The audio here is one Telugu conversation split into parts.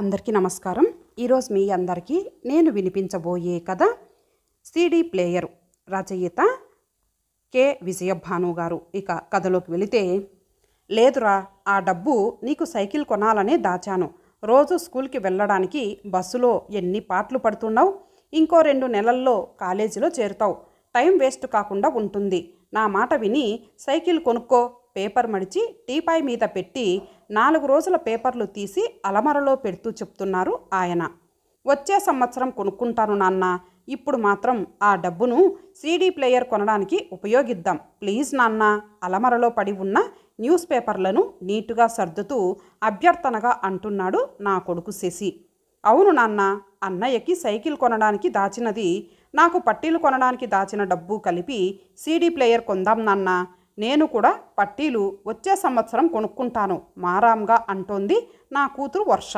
అందరికీ నమస్కారం ఈరోజు మీ అందరికీ నేను వినిపించబోయే కథ సిడి ప్లేయర్ రచయిత కె విజయభాను గారు ఇక కథలోకి వెళితే లేదురా ఆ డబ్బు నీకు సైకిల్ కొనాలనే దాచాను రోజు స్కూల్కి వెళ్ళడానికి బస్సులో ఎన్ని పాటలు పడుతున్నావు ఇంకో రెండు నెలల్లో కాలేజీలో చేరుతావు టైం వేస్ట్ కాకుండా ఉంటుంది నా మాట విని సైకిల్ కొనుక్కో పేపర్ మడిచి టీపాయ్ మీద పెట్టి నాలుగు రోజుల పేపర్లు తీసి అలమరలో పెడుతూ చెప్తున్నారు ఆయన వచ్చే సంవత్సరం కొనుక్కుంటాను నాన్న ఇప్పుడు మాత్రం ఆ డబ్బును సీడీ ప్లేయర్ కొనడానికి ఉపయోగిద్దాం ప్లీజ్ నాన్న అలమరలో పడి ఉన్న న్యూస్ పేపర్లను నీటుగా సర్దుతూ అభ్యర్థనగా అంటున్నాడు నా కొడుకు శశి అవును నాన్న అన్నయ్యకి సైకిల్ కొనడానికి దాచినది నాకు పట్టీలు కొనడానికి దాచిన డబ్బు కలిపి సీడీ ప్లేయర్ కొందాం నాన్న నేను కూడా పట్టీలు వచ్చే సంవత్సరం కొనుక్కుంటాను మారాంగా అంటోంది నా కూతురు వర్ష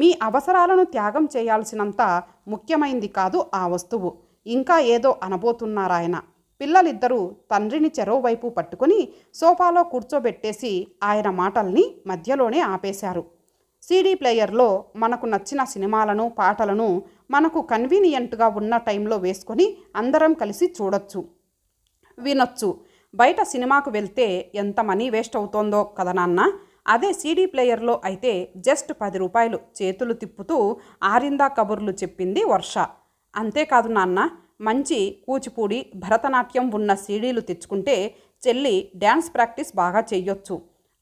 మీ అవసరాలను త్యాగం చేయాల్సినంత ముఖ్యమైంది కాదు ఆ వస్తువు ఇంకా ఏదో అనబోతున్నారాయన పిల్లలిద్దరూ తండ్రిని చెరోవైపు పట్టుకుని సోఫాలో కూర్చోబెట్టేసి ఆయన మాటల్ని మధ్యలోనే ఆపేశారు సీడీ ప్లేయర్లో మనకు నచ్చిన సినిమాలను పాటలను మనకు కన్వీనియంట్గా ఉన్న టైంలో వేసుకొని అందరం కలిసి చూడొచ్చు వినొచ్చు బయట సినిమాకు వెళ్తే ఎంత మనీ వేస్ట్ అవుతోందో కదా నాన్న అదే సీడీ ప్లేయర్లో అయితే జస్ట్ పది రూపాయలు చేతులు తిప్పుతూ ఆరిందా కబుర్లు చెప్పింది వర్ష అంతేకాదు నాన్న మంచి కూచిపూడి భరతనాట్యం ఉన్న సీడీలు తెచ్చుకుంటే చెల్లి డ్యాన్స్ ప్రాక్టీస్ బాగా చెయ్యొచ్చు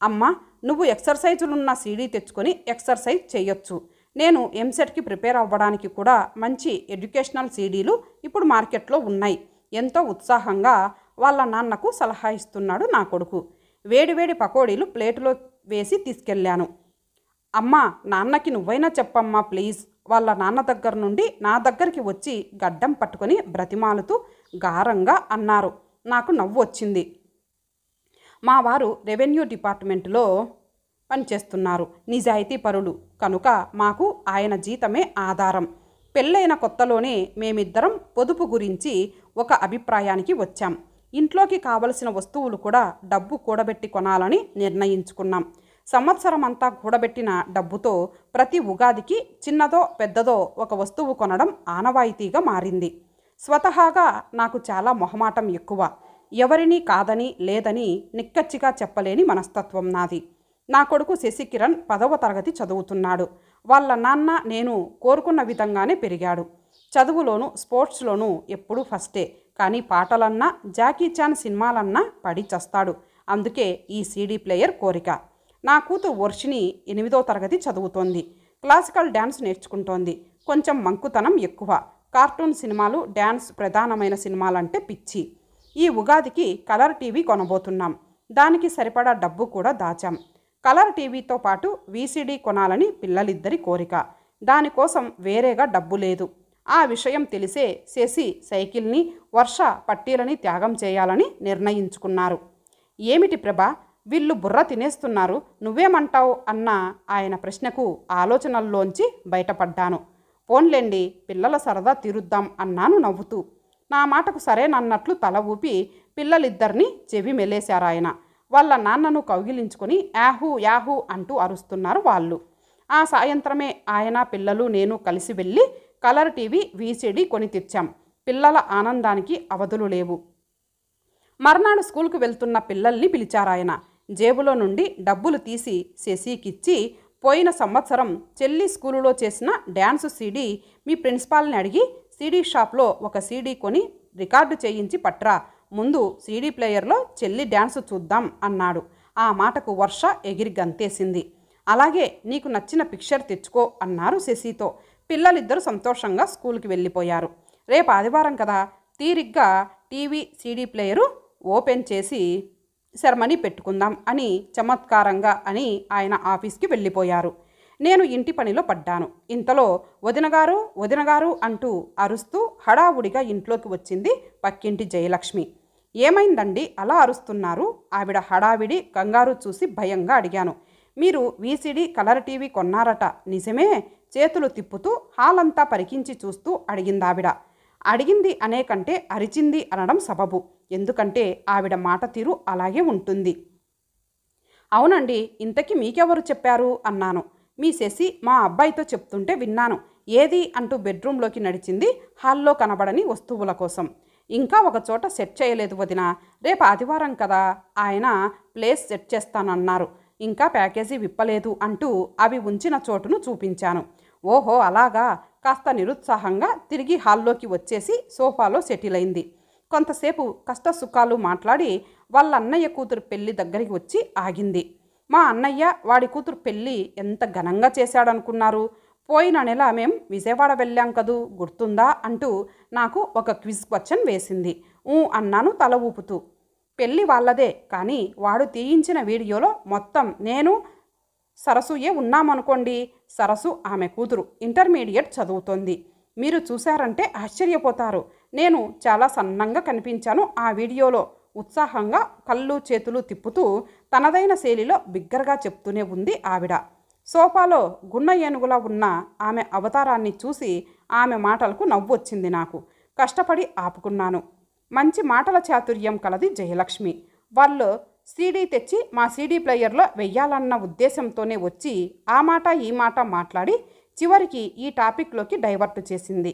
అమ్మ నువ్వు ఎక్సర్సైజులున్న సీడీ తెచ్చుకొని ఎక్సర్సైజ్ చేయొచ్చు నేను ఎంసెట్కి ప్రిపేర్ అవ్వడానికి కూడా మంచి ఎడ్యుకేషనల్ సీడీలు ఇప్పుడు మార్కెట్లో ఉన్నాయి ఎంతో ఉత్సాహంగా వాళ్ళ నాన్నకు సలహా ఇస్తున్నాడు నా కొడుకు వేడివేడి పకోడీలు ప్లేటులో వేసి తీసుకెళ్ళాను అమ్మా నాన్నకి నువ్వైనా చెప్పమ్మా ప్లీజ్ వాళ్ళ నాన్న దగ్గర నుండి నా దగ్గరికి వచ్చి గడ్డం పట్టుకొని బ్రతిమాలుతూ గారంగా అన్నారు నాకు నవ్వు వచ్చింది మా వారు రెవెన్యూ డిపార్ట్మెంట్లో పనిచేస్తున్నారు నిజాయితీ పరులు కనుక మాకు ఆయన జీతమే ఆధారం పెళ్ళైన కొత్తలోనే మేమిద్దరం పొదుపు గురించి ఒక అభిప్రాయానికి వచ్చాం ఇంట్లోకి కావలసిన వస్తువులు కూడా డబ్బు కూడబెట్టి కొనాలని నిర్ణయించుకున్నాం సంవత్సరం అంతా కూడబెట్టిన డబ్బుతో ప్రతి ఉగాదికి చిన్నదో పెద్దదో ఒక వస్తువు కొనడం ఆనవాయితీగా మారింది స్వతహాగా నాకు చాలా మొహమాటం ఎక్కువ ఎవరినీ కాదని లేదని నిక్కచ్చిగా చెప్పలేని మనస్తత్వం నాది నా కొడుకు శశికిరణ్ పదవ తరగతి చదువుతున్నాడు వాళ్ళ నాన్న నేను కోరుకున్న విధంగానే పెరిగాడు చదువులోనూ స్పోర్ట్స్లోనూ ఎప్పుడూ ఫస్టే కానీ పాటలన్నా జాకీ చాన్ సినిమాలన్నా పడి చస్తాడు అందుకే ఈ సీడీ ప్లేయర్ కోరిక నా కూతు వర్షిని ఎనిమిదో తరగతి చదువుతోంది క్లాసికల్ డ్యాన్స్ నేర్చుకుంటోంది కొంచెం మంకుతనం ఎక్కువ కార్టూన్ సినిమాలు డ్యాన్స్ ప్రధానమైన సినిమాలంటే పిచ్చి ఈ ఉగాదికి కలర్ టీవీ కొనబోతున్నాం దానికి సరిపడా డబ్బు కూడా దాచాం కలర్ టీవీతో పాటు వీసీడీ కొనాలని పిల్లలిద్దరి కోరిక దానికోసం వేరేగా డబ్బు లేదు ఆ విషయం తెలిసే శశి సైకిల్ని వర్ష పట్టీలని త్యాగం చేయాలని నిర్ణయించుకున్నారు ఏమిటి ప్రభ వీళ్ళు బుర్ర తినేస్తున్నారు నువ్వేమంటావు అన్న ఆయన ప్రశ్నకు ఆలోచనల్లోంచి బయటపడ్డాను పోన్లేండి పిల్లల సరదా తీరుద్దాం అన్నాను నవ్వుతూ నా మాటకు సరేనన్నట్లు తల ఊపి పిల్లలిద్దరినీ చెవి మెలేశారాయన వాళ్ళ నాన్నను కౌగిలించుకొని యాహూ యాహూ అంటూ అరుస్తున్నారు వాళ్ళు ఆ సాయంత్రమే ఆయన పిల్లలు నేను కలిసి వెళ్ళి కలర్ టీవీ వీసీడీ కొని తెచ్చాం పిల్లల ఆనందానికి అవధులు లేవు మర్నాడు స్కూల్కు వెళ్తున్న పిల్లల్ని పిలిచారాయన జేబులో నుండి డబ్బులు తీసి శశికిచ్చి పోయిన సంవత్సరం చెల్లి స్కూలులో చేసిన డ్యాన్స్ సీడీ మీ ప్రిన్సిపాల్ని అడిగి సీడీ షాప్లో ఒక సీడీ కొని రికార్డు చేయించి పట్రా ముందు సీడీ ప్లేయర్లో చెల్లి డ్యాన్స్ చూద్దాం అన్నాడు ఆ మాటకు వర్ష ఎగిరి గంతేసింది అలాగే నీకు నచ్చిన పిక్చర్ తెచ్చుకో అన్నారు శశితో పిల్లలిద్దరూ సంతోషంగా స్కూల్కి వెళ్ళిపోయారు రేపు ఆదివారం కదా తీరిగ్గా టీవీ సీడీ ప్లేయరు ఓపెన్ చేసి శర్మని పెట్టుకుందాం అని చమత్కారంగా అని ఆయన ఆఫీస్కి వెళ్ళిపోయారు నేను ఇంటి పనిలో పడ్డాను ఇంతలో వదినగారు వదినగారు అంటూ అరుస్తూ హడావుడిగా ఇంట్లోకి వచ్చింది పక్కింటి జయలక్ష్మి ఏమైందండి అలా అరుస్తున్నారు ఆవిడ హడావిడి కంగారు చూసి భయంగా అడిగాను మీరు వీసీడీ కలర్ టీవీ కొన్నారట నిజమే చేతులు తిప్పుతూ హాలంతా పరికించి చూస్తూ అడిగిందావిడ అడిగింది అనే కంటే అరిచింది అనడం సబబు ఎందుకంటే ఆవిడ మాట తీరు అలాగే ఉంటుంది అవునండి ఇంతకీ మీకెవరు చెప్పారు అన్నాను మీ శశి మా అబ్బాయితో చెప్తుంటే విన్నాను ఏది అంటూ బెడ్రూమ్లోకి నడిచింది హాల్లో కనబడని వస్తువుల కోసం ఇంకా ఒక చోట సెట్ చేయలేదు వదిన రేపు ఆదివారం కదా ఆయన ప్లేస్ సెట్ చేస్తానన్నారు ఇంకా ప్యాకేజీ విప్పలేదు అంటూ అవి ఉంచిన చోటును చూపించాను ఓహో అలాగా కాస్త నిరుత్సాహంగా తిరిగి హాల్లోకి వచ్చేసి సోఫాలో సెటిల్ అయింది కొంతసేపు కష్టసుఖాలు మాట్లాడి వాళ్ళ అన్నయ్య కూతురు పెళ్ళి దగ్గరికి వచ్చి ఆగింది మా అన్నయ్య వాడి కూతురు పెళ్ళి ఎంత ఘనంగా చేశాడనుకున్నారు పోయిన నెల మేం విజయవాడ వెళ్ళాం కదూ గుర్తుందా అంటూ నాకు ఒక క్విజ్ క్వశ్చన్ వేసింది ఊ అన్నాను తల ఊపుతూ పెళ్ళి వాళ్ళదే కానీ వాడు తీయించిన వీడియోలో మొత్తం నేను సరసుయే ఉన్నామనుకోండి సరసు ఆమె కూతురు ఇంటర్మీడియట్ చదువుతోంది మీరు చూశారంటే ఆశ్చర్యపోతారు నేను చాలా సన్నంగా కనిపించాను ఆ వీడియోలో ఉత్సాహంగా కళ్ళు చేతులు తిప్పుతూ తనదైన శైలిలో బిగ్గరగా చెప్తూనే ఉంది ఆవిడ సోఫాలో గున్న ఏనుగులా ఉన్న ఆమె అవతారాన్ని చూసి ఆమె మాటలకు నవ్వు వచ్చింది నాకు కష్టపడి ఆపుకున్నాను మంచి మాటల చాతుర్యం కలది జయలక్ష్మి వాళ్ళు సీడీ తెచ్చి మా సీడీ ప్లేయర్లో వెయ్యాలన్న ఉద్దేశంతోనే వచ్చి ఆ మాట ఈ మాట మాట్లాడి చివరికి ఈ టాపిక్లోకి డైవర్ట్ చేసింది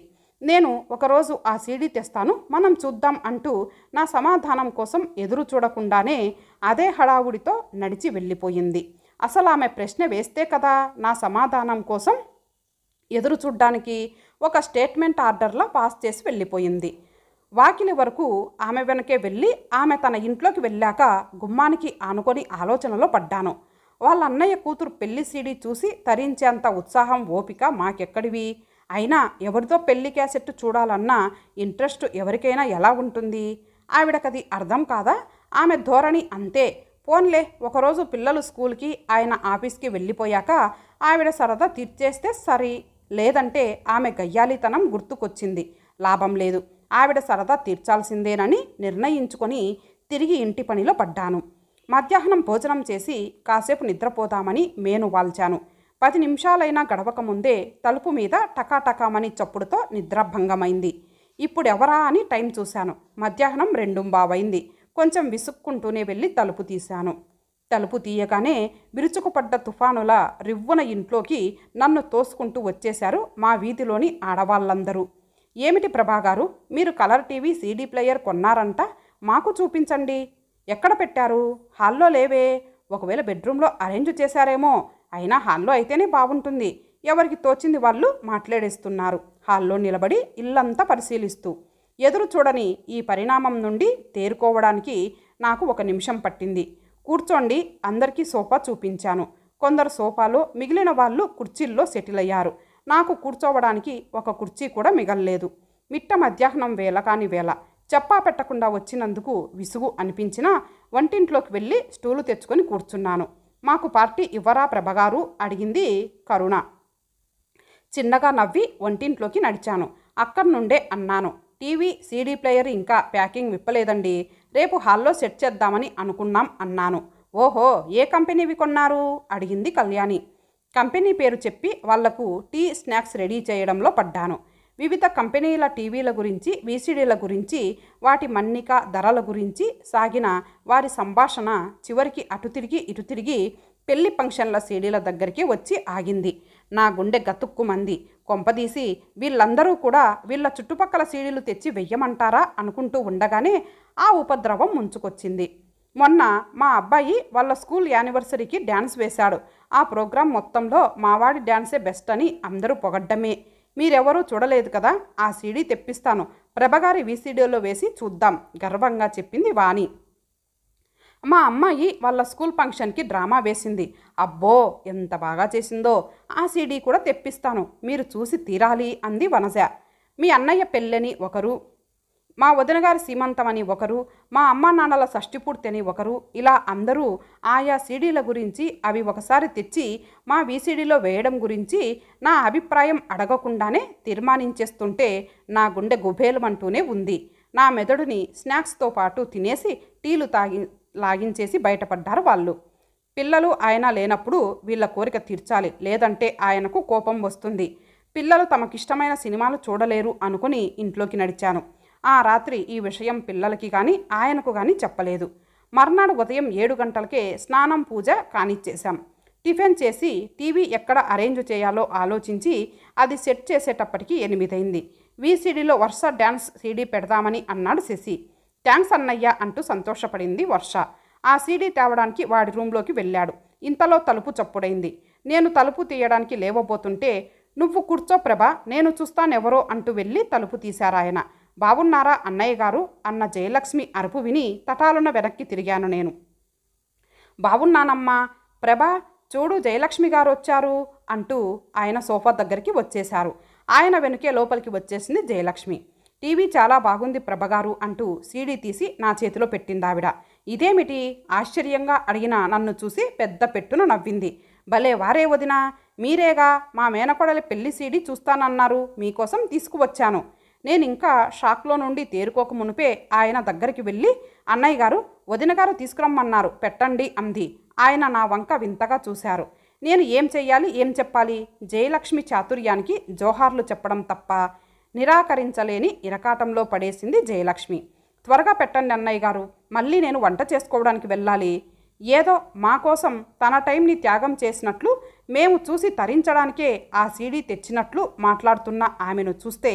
నేను ఒకరోజు ఆ సీడీ తెస్తాను మనం చూద్దాం అంటూ నా సమాధానం కోసం ఎదురు చూడకుండానే అదే హడావుడితో నడిచి వెళ్ళిపోయింది అసలు ఆమె ప్రశ్న వేస్తే కదా నా సమాధానం కోసం ఎదురు చూడ్డానికి ఒక స్టేట్మెంట్ ఆర్డర్లా పాస్ చేసి వెళ్ళిపోయింది వాకిలి వరకు ఆమె వెనకే వెళ్ళి ఆమె తన ఇంట్లోకి వెళ్ళాక గుమ్మానికి ఆనుకొని ఆలోచనలో పడ్డాను వాళ్ళ అన్నయ్య కూతురు పెళ్లి సీడీ చూసి తరించేంత ఉత్సాహం ఓపిక మాకెక్కడివి అయినా ఎవరితో పెళ్లి క్యాసెట్ చూడాలన్నా ఇంట్రెస్ట్ ఎవరికైనా ఎలా ఉంటుంది ఆవిడకది అర్థం కాదా ఆమె ధోరణి అంతే పోన్లే ఒకరోజు పిల్లలు స్కూల్కి ఆయన ఆఫీస్కి వెళ్ళిపోయాక ఆవిడ సరదా తీర్చేస్తే సరి లేదంటే ఆమె గయ్యాలితనం గుర్తుకొచ్చింది లాభం లేదు ఆవిడ సరదా తీర్చాల్సిందేనని నిర్ణయించుకొని తిరిగి ఇంటి పనిలో పడ్డాను మధ్యాహ్నం భోజనం చేసి కాసేపు నిద్రపోదామని మేను వాల్చాను పది నిమిషాలైనా గడవకముందే తలుపు మీద టకాటకామని చప్పుడుతో నిద్రాభంగమైంది ఇప్పుడెవరా అని టైం చూశాను మధ్యాహ్నం రెండు బావైంది కొంచెం విసుక్కుంటూనే వెళ్ళి తలుపు తీశాను తలుపు తీయగానే విరుచుకుపడ్డ తుఫానుల రివ్వున ఇంట్లోకి నన్ను తోసుకుంటూ వచ్చేశారు మా వీధిలోని ఆడవాళ్ళందరూ ఏమిటి ప్రభాగారు మీరు కలర్ టీవీ సీడీ ప్లేయర్ కొన్నారంట మాకు చూపించండి ఎక్కడ పెట్టారు హాల్లో లేవే ఒకవేళ బెడ్రూమ్లో అరేంజ్ చేశారేమో అయినా హాల్లో అయితేనే బాగుంటుంది ఎవరికి తోచింది వాళ్ళు మాట్లాడేస్తున్నారు హాల్లో నిలబడి ఇల్లంతా పరిశీలిస్తూ ఎదురు చూడని ఈ పరిణామం నుండి తేరుకోవడానికి నాకు ఒక నిమిషం పట్టింది కూర్చోండి అందరికీ సోఫా చూపించాను కొందరు సోఫాలో మిగిలిన వాళ్ళు కుర్చీల్లో సెటిల్ అయ్యారు నాకు కూర్చోవడానికి ఒక కుర్చీ కూడా మిగల్లేదు మిట్ట మధ్యాహ్నం వేళ కాని వేళ చెప్పా పెట్టకుండా వచ్చినందుకు విసుగు అనిపించినా వంటింట్లోకి వెళ్ళి స్టూలు తెచ్చుకొని కూర్చున్నాను మాకు పార్టీ ఇవ్వరా ప్రభగారు అడిగింది కరుణ చిన్నగా నవ్వి వంటింట్లోకి నడిచాను అక్కడి నుండే అన్నాను టీవీ సీడీ ప్లేయర్ ఇంకా ప్యాకింగ్ విప్పలేదండి రేపు హాల్లో సెట్ చేద్దామని అనుకున్నాం అన్నాను ఓహో ఏ కంపెనీవి కొన్నారు అడిగింది కళ్యాణి కంపెనీ పేరు చెప్పి వాళ్లకు టీ స్నాక్స్ రెడీ చేయడంలో పడ్డాను వివిధ కంపెనీల టీవీల గురించి వీసీడీల గురించి వాటి మన్నిక ధరల గురించి సాగిన వారి సంభాషణ చివరికి అటు తిరిగి ఇటు తిరిగి పెళ్లి ఫంక్షన్ల సీడీల దగ్గరికి వచ్చి ఆగింది నా గుండె గతుక్కుమంది కొంపదీసి వీళ్ళందరూ కూడా వీళ్ళ చుట్టుపక్కల సీడీలు తెచ్చి వెయ్యమంటారా అనుకుంటూ ఉండగానే ఆ ఉపద్రవం ముంచుకొచ్చింది మొన్న మా అబ్బాయి వాళ్ళ స్కూల్ యానివర్సరీకి డ్యాన్స్ వేశాడు ఆ ప్రోగ్రాం మొత్తంలో మావాడి డ్యాన్సే బెస్ట్ అని అందరూ పొగడ్డమే మీరెవరూ చూడలేదు కదా ఆ సీడీ తెప్పిస్తాను ప్రభగారి వీసీడీలో వేసి చూద్దాం గర్వంగా చెప్పింది వాణి మా అమ్మాయి వాళ్ళ స్కూల్ ఫంక్షన్కి డ్రామా వేసింది అబ్బో ఎంత బాగా చేసిందో ఆ సీడీ కూడా తెప్పిస్తాను మీరు చూసి తీరాలి అంది వనజ మీ అన్నయ్య పెళ్ళని ఒకరు మా వదినగారి సీమంతం అని ఒకరు మా అమ్మ నాన్నల షష్టిపూర్తి అని ఒకరు ఇలా అందరూ ఆయా సీడీల గురించి అవి ఒకసారి తెచ్చి మా వీసీడీలో వేయడం గురించి నా అభిప్రాయం అడగకుండానే తీర్మానించేస్తుంటే నా గుండె గుబేలమంటూనే ఉంది నా మెదడుని స్నాక్స్తో పాటు తినేసి టీలు తాగి లాగించేసి బయటపడ్డారు వాళ్ళు పిల్లలు ఆయన లేనప్పుడు వీళ్ళ కోరిక తీర్చాలి లేదంటే ఆయనకు కోపం వస్తుంది పిల్లలు తమకిష్టమైన సినిమాలు చూడలేరు అనుకుని ఇంట్లోకి నడిచాను ఆ రాత్రి ఈ విషయం పిల్లలకి కానీ ఆయనకు కానీ చెప్పలేదు మర్నాడు ఉదయం ఏడు గంటలకే స్నానం పూజ కానిచ్చేశాం టిఫిన్ చేసి టీవీ ఎక్కడ అరేంజ్ చేయాలో ఆలోచించి అది సెట్ చేసేటప్పటికి ఎనిమిదైంది వీసీడీలో వర్ష డ్యాన్స్ సీడీ పెడదామని అన్నాడు శశి థ్యాంక్స్ అన్నయ్య అంటూ సంతోషపడింది వర్ష ఆ సీడీ తేవడానికి వాడి రూంలోకి వెళ్ళాడు ఇంతలో తలుపు చప్పుడైంది నేను తలుపు తీయడానికి లేవబోతుంటే నువ్వు కూర్చో ప్రభా నేను చూస్తానెవరో అంటూ వెళ్ళి తలుపు తీశారాయన బాగున్నారా అన్నయ్య గారు అన్న జయలక్ష్మి అరుపు విని తటాలున వెనక్కి తిరిగాను నేను బాగున్నానమ్మా ప్రభా చూడు జయలక్ష్మి గారు వచ్చారు అంటూ ఆయన సోఫా దగ్గరికి వచ్చేశారు ఆయన వెనుకే లోపలికి వచ్చేసింది జయలక్ష్మి టీవీ చాలా బాగుంది ప్రభగారు అంటూ సీడీ తీసి నా చేతిలో పెట్టిందావిడ ఇదేమిటి ఆశ్చర్యంగా అడిగిన నన్ను చూసి పెద్ద పెట్టును నవ్వింది భలే వారే వదినా మీరేగా మా మేనకోడలి పెళ్లి సీడీ చూస్తానన్నారు మీకోసం తీసుకువచ్చాను నేను ఇంకా షాక్లో నుండి తేరుకోక మునిపే ఆయన దగ్గరికి వెళ్ళి అన్నయ్య గారు వదిన గారు తీసుకురమ్మన్నారు పెట్టండి అంది ఆయన నా వంక వింతగా చూశారు నేను ఏం చెయ్యాలి ఏం చెప్పాలి జయలక్ష్మి చాతుర్యానికి జోహార్లు చెప్పడం తప్ప నిరాకరించలేని ఇరకాటంలో పడేసింది జయలక్ష్మి త్వరగా పెట్టండి అన్నయ్య గారు మళ్ళీ నేను వంట చేసుకోవడానికి వెళ్ళాలి ఏదో మా కోసం తన టైంని త్యాగం చేసినట్లు మేము చూసి తరించడానికే ఆ సీడీ తెచ్చినట్లు మాట్లాడుతున్న ఆమెను చూస్తే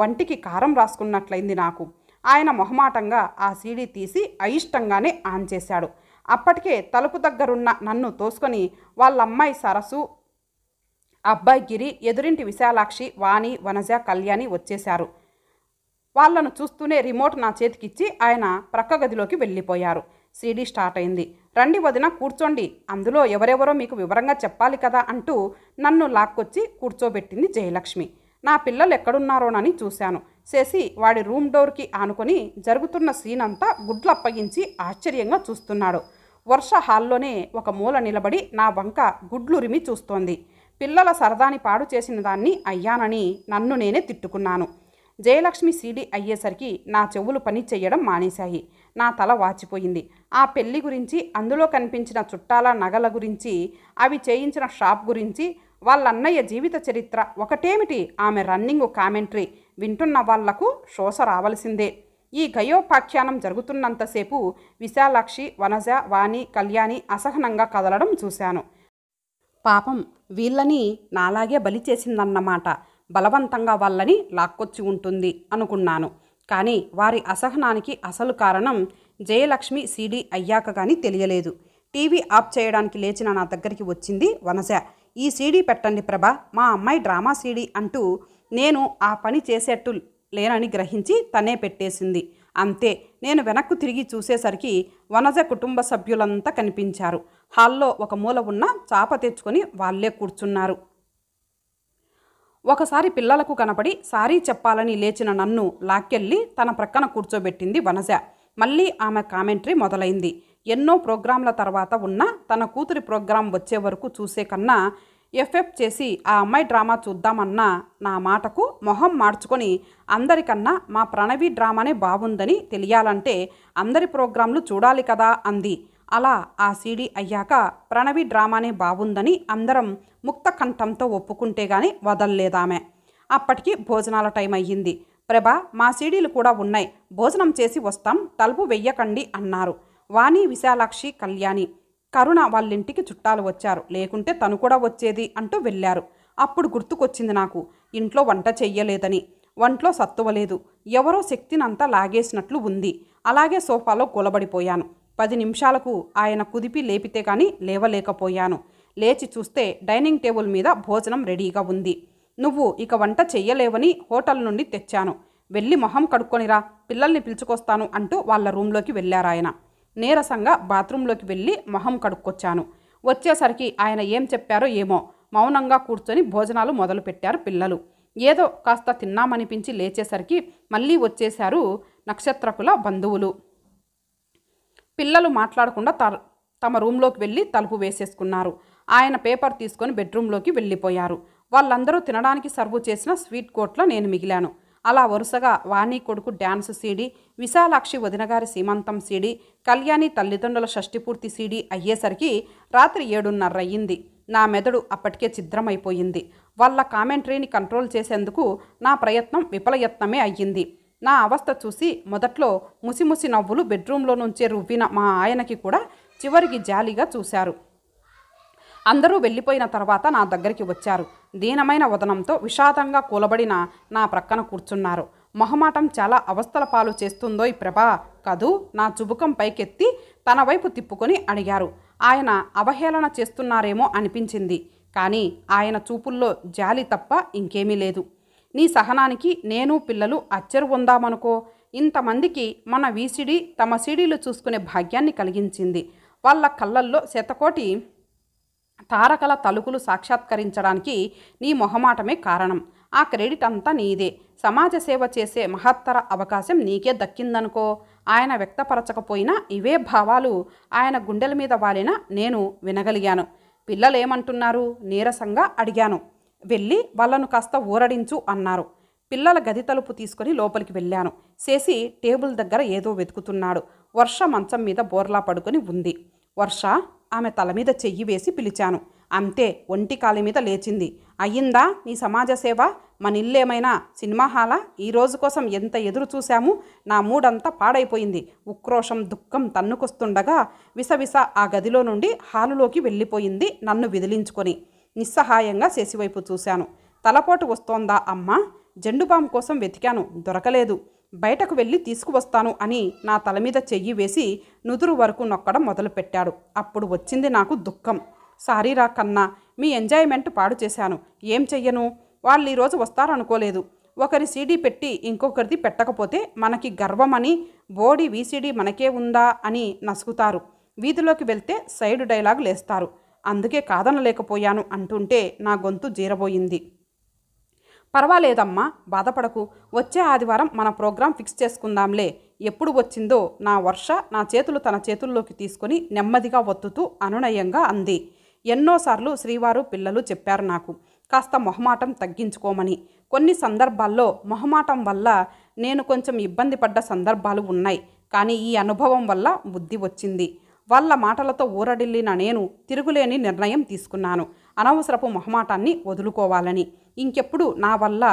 వంటికి కారం రాసుకున్నట్లయింది నాకు ఆయన మొహమాటంగా ఆ సీడీ తీసి అయిష్టంగానే ఆన్ చేశాడు అప్పటికే తలుపు దగ్గరున్న నన్ను తోసుకొని వాళ్ళమ్మాయి సరస్సు అబ్బాయి గిరి ఎదురింటి విశాలాక్షి వాణి వనజ కళ్యాణి వచ్చేశారు వాళ్లను చూస్తూనే రిమోట్ నా చేతికిచ్చి ఆయన ప్రక్క గదిలోకి వెళ్ళిపోయారు సీడీ స్టార్ట్ అయింది రండి వదిన కూర్చోండి అందులో ఎవరెవరో మీకు వివరంగా చెప్పాలి కదా అంటూ నన్ను లాక్కొచ్చి కూర్చోబెట్టింది జయలక్ష్మి నా పిల్లలు ఎక్కడున్నారోనని చూశాను చేసి వాడి రూమ్ డోర్కి ఆనుకొని జరుగుతున్న సీన్ అంతా గుడ్లు అప్పగించి ఆశ్చర్యంగా చూస్తున్నాడు వర్ష హాల్లోనే ఒక మూల నిలబడి నా వంక గుడ్లురిమి చూస్తోంది పిల్లల సరదాని పాడు చేసిన దాన్ని అయ్యానని నన్ను నేనే తిట్టుకున్నాను జయలక్ష్మి సీడీ అయ్యేసరికి నా చెవులు పని చేయడం మానేశాయి నా తల వాచిపోయింది ఆ పెళ్లి గురించి అందులో కనిపించిన చుట్టాల నగల గురించి అవి చేయించిన షాప్ గురించి వాళ్ళన్నయ్య జీవిత చరిత్ర ఒకటేమిటి ఆమె రన్నింగ్ కామెంటరీ వింటున్న వాళ్లకు శోష రావలసిందే ఈ గయోపాఖ్యానం జరుగుతున్నంతసేపు విశాలాక్షి వనజ వాణి కళ్యాణి అసహనంగా కదలడం చూశాను పాపం వీళ్ళని నాలాగే బలి చేసిందన్నమాట బలవంతంగా వాళ్ళని లాక్కొచ్చి ఉంటుంది అనుకున్నాను కానీ వారి అసహనానికి అసలు కారణం జయలక్ష్మి సీడీ అయ్యాక కానీ తెలియలేదు టీవీ ఆఫ్ చేయడానికి లేచిన నా దగ్గరికి వచ్చింది వనజ ఈ సీడీ పెట్టండి ప్రభ మా అమ్మాయి డ్రామా సీడీ అంటూ నేను ఆ పని చేసేట్టు లేనని గ్రహించి తనే పెట్టేసింది అంతే నేను వెనక్కు తిరిగి చూసేసరికి వనజ కుటుంబ సభ్యులంతా కనిపించారు హాల్లో ఒక మూల ఉన్న చాప తెచ్చుకొని వాళ్లే కూర్చున్నారు ఒకసారి పిల్లలకు కనపడి సారీ చెప్పాలని లేచిన నన్ను లాక్కెళ్ళి తన ప్రక్కన కూర్చోబెట్టింది వనజ మళ్ళీ ఆమె కామెంటరీ మొదలైంది ఎన్నో ప్రోగ్రాంల తర్వాత ఉన్న తన కూతురి ప్రోగ్రాం వచ్చే వరకు చూసే కన్నా ఎఫ్ఎఫ్ చేసి ఆ అమ్మాయి డ్రామా చూద్దామన్న నా మాటకు మొహం మార్చుకొని అందరికన్నా మా ప్రణవి డ్రామానే బాగుందని తెలియాలంటే అందరి ప్రోగ్రాంలు చూడాలి కదా అంది అలా ఆ సీడీ అయ్యాక ప్రణవి డ్రామానే బాగుందని అందరం ముక్త కంఠంతో ఒప్పుకుంటే గానీ వదల్లేదామె అప్పటికి భోజనాల టైం అయ్యింది ప్రభా మా సీడీలు కూడా ఉన్నాయి భోజనం చేసి వస్తాం తలుపు వెయ్యకండి అన్నారు వాణి విశాలాక్షి కళ్యాణి కరుణ వాళ్ళింటికి చుట్టాలు వచ్చారు లేకుంటే తను కూడా వచ్చేది అంటూ వెళ్ళారు అప్పుడు గుర్తుకొచ్చింది నాకు ఇంట్లో వంట చెయ్యలేదని వంట్లో సత్తువలేదు ఎవరో శక్తినంతా లాగేసినట్లు ఉంది అలాగే సోఫాలో కూలబడిపోయాను పది నిమిషాలకు ఆయన కుదిపి లేపితే కానీ లేవలేకపోయాను లేచి చూస్తే డైనింగ్ టేబుల్ మీద భోజనం రెడీగా ఉంది నువ్వు ఇక వంట చెయ్యలేవని హోటల్ నుండి తెచ్చాను వెళ్ళి మొహం కడుక్కొనిరా పిల్లల్ని పిలుచుకొస్తాను అంటూ వాళ్ళ రూంలోకి వెళ్ళారాయన నీరసంగా బాత్రూంలోకి వెళ్ళి మొహం కడుక్కొచ్చాను వచ్చేసరికి ఆయన ఏం చెప్పారో ఏమో మౌనంగా కూర్చొని భోజనాలు మొదలుపెట్టారు పిల్లలు ఏదో కాస్త తిన్నామనిపించి లేచేసరికి మళ్ళీ వచ్చేశారు నక్షత్రకుల బంధువులు పిల్లలు మాట్లాడకుండా త తమ రూమ్లోకి వెళ్ళి తలుపు వేసేసుకున్నారు ఆయన పేపర్ తీసుకొని బెడ్రూమ్లోకి వెళ్ళిపోయారు వాళ్ళందరూ తినడానికి సర్వ్ చేసిన స్వీట్ కోట్లో నేను మిగిలాను అలా వరుసగా వాణి కొడుకు డ్యాన్స్ సీడీ విశాలాక్షి వదినగారి సీమంతం సీడీ కళ్యాణి తల్లిదండ్రుల షష్టిపూర్తి సీడీ అయ్యేసరికి రాత్రి ఏడున్నర అయ్యింది నా మెదడు అప్పటికే ఛిద్రమైపోయింది వాళ్ళ కామెంటరీని కంట్రోల్ చేసేందుకు నా ప్రయత్నం విఫలయత్నమే అయ్యింది నా అవస్థ చూసి మొదట్లో ముసిముసి నవ్వులు బెడ్రూమ్లో నుంచే రువ్విన మా ఆయనకి కూడా చివరికి జాలిగా చూశారు అందరూ వెళ్ళిపోయిన తర్వాత నా దగ్గరికి వచ్చారు దీనమైన వదనంతో విషాదంగా కూలబడిన నా ప్రక్కన కూర్చున్నారు మొహమాటం చాలా అవస్థల పాలు చేస్తుందోయ్ ప్రభా కదూ నా చుబుకం పైకెత్తి తన వైపు తిప్పుకొని అడిగారు ఆయన అవహేళన చేస్తున్నారేమో అనిపించింది కానీ ఆయన చూపుల్లో జాలి తప్ప ఇంకేమీ లేదు నీ సహనానికి నేను పిల్లలు అచ్చెరుందామనుకో ఇంతమందికి మన వీసిడి తమ సీడీలు చూసుకునే భాగ్యాన్ని కలిగించింది వాళ్ళ కళ్ళల్లో శతకోటి తారకల తలుకులు సాక్షాత్కరించడానికి నీ మొహమాటమే కారణం ఆ క్రెడిట్ అంతా నీదే సమాజ సేవ చేసే మహత్తర అవకాశం నీకే దక్కిందనుకో ఆయన వ్యక్తపరచకపోయినా ఇవే భావాలు ఆయన గుండెల మీద వాలినా నేను వినగలిగాను పిల్లలేమంటున్నారు నీరసంగా అడిగాను వెళ్ళి వాళ్ళను కాస్త ఊరడించు అన్నారు పిల్లల గది తలుపు తీసుకొని లోపలికి వెళ్ళాను చేసి టేబుల్ దగ్గర ఏదో వెతుకుతున్నాడు వర్ష మంచం మీద బోర్లా పడుకొని ఉంది వర్ష ఆమె తల మీద చెయ్యి వేసి పిలిచాను అంతే ఒంటి కాలి మీద లేచింది అయ్యిందా నీ సమాజ సేవ మన ఇల్లేమైనా సినిమా హాలా ఈ రోజు కోసం ఎంత ఎదురు చూశాము నా మూడంతా పాడైపోయింది ఉక్రోషం దుఃఖం తన్నుకొస్తుండగా విసవిస ఆ గదిలో నుండి హాలులోకి వెళ్ళిపోయింది నన్ను విదిలించుకొని నిస్సహాయంగా శశివైపు చూశాను తలపోటు వస్తోందా అమ్మా జండుబామ్ కోసం వెతికాను దొరకలేదు బయటకు వెళ్ళి తీసుకువస్తాను అని నా తల మీద చెయ్యి వేసి నుదురు వరకు నొక్కడం మొదలుపెట్టాడు అప్పుడు వచ్చింది నాకు దుఃఖం సారీరా కన్నా మీ ఎంజాయ్మెంట్ పాడు చేశాను ఏం చెయ్యను వాళ్ళు ఈరోజు వస్తారనుకోలేదు ఒకరి సీడీ పెట్టి ఇంకొకరిది పెట్టకపోతే మనకి గర్వమని బోడి వీసీడీ మనకే ఉందా అని నసుకుతారు వీధిలోకి వెళ్తే సైడ్ డైలాగులు వేస్తారు అందుకే కాదనలేకపోయాను అంటుంటే నా గొంతు జీరబోయింది పర్వాలేదమ్మా బాధపడకు వచ్చే ఆదివారం మన ప్రోగ్రాం ఫిక్స్ చేసుకుందాంలే ఎప్పుడు వచ్చిందో నా వర్ష నా చేతులు తన చేతుల్లోకి తీసుకొని నెమ్మదిగా ఒత్తుతూ అనునయంగా అంది ఎన్నోసార్లు శ్రీవారు పిల్లలు చెప్పారు నాకు కాస్త మొహమాటం తగ్గించుకోమని కొన్ని సందర్భాల్లో మొహమాటం వల్ల నేను కొంచెం ఇబ్బంది పడ్డ సందర్భాలు ఉన్నాయి కానీ ఈ అనుభవం వల్ల బుద్ధి వచ్చింది వాళ్ళ మాటలతో ఊరడిల్లిన నేను తిరుగులేని నిర్ణయం తీసుకున్నాను అనవసరపు మొహమాటాన్ని వదులుకోవాలని ఇంకెప్పుడు నా వల్ల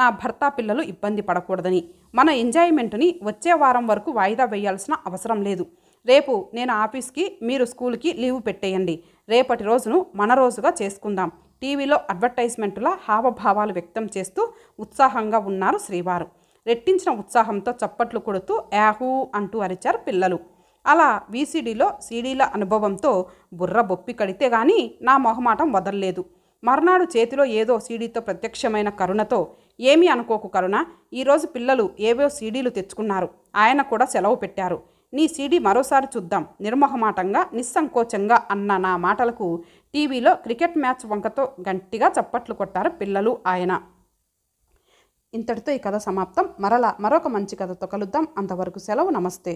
నా భర్త పిల్లలు ఇబ్బంది పడకూడదని మన ఎంజాయ్మెంట్ని వచ్చే వారం వరకు వాయిదా వేయాల్సిన అవసరం లేదు రేపు నేను ఆఫీస్కి మీరు స్కూల్కి లీవ్ పెట్టేయండి రేపటి రోజును మన రోజుగా చేసుకుందాం టీవీలో అడ్వర్టైజ్మెంట్ల హావభావాలు వ్యక్తం చేస్తూ ఉత్సాహంగా ఉన్నారు శ్రీవారు రెట్టించిన ఉత్సాహంతో చప్పట్లు కొడుతూ యాహూ అంటూ అరిచారు పిల్లలు అలా వీసీడీలో సీడీల అనుభవంతో బుర్ర బొప్పి కడితే గాని నా మొహమాటం వదల్లేదు మర్నాడు చేతిలో ఏదో సీడీతో ప్రత్యక్షమైన కరుణతో ఏమీ అనుకోకు కరుణ ఈరోజు పిల్లలు ఏవో సీడీలు తెచ్చుకున్నారు ఆయన కూడా సెలవు పెట్టారు నీ సీడీ మరోసారి చూద్దాం నిర్మొహమాటంగా నిస్సంకోచంగా అన్న నా మాటలకు టీవీలో క్రికెట్ మ్యాచ్ వంకతో గట్టిగా చప్పట్లు కొట్టారు పిల్లలు ఆయన ఇంతటితో ఈ కథ సమాప్తం మరలా మరొక మంచి కథతో కలుద్దాం అంతవరకు సెలవు నమస్తే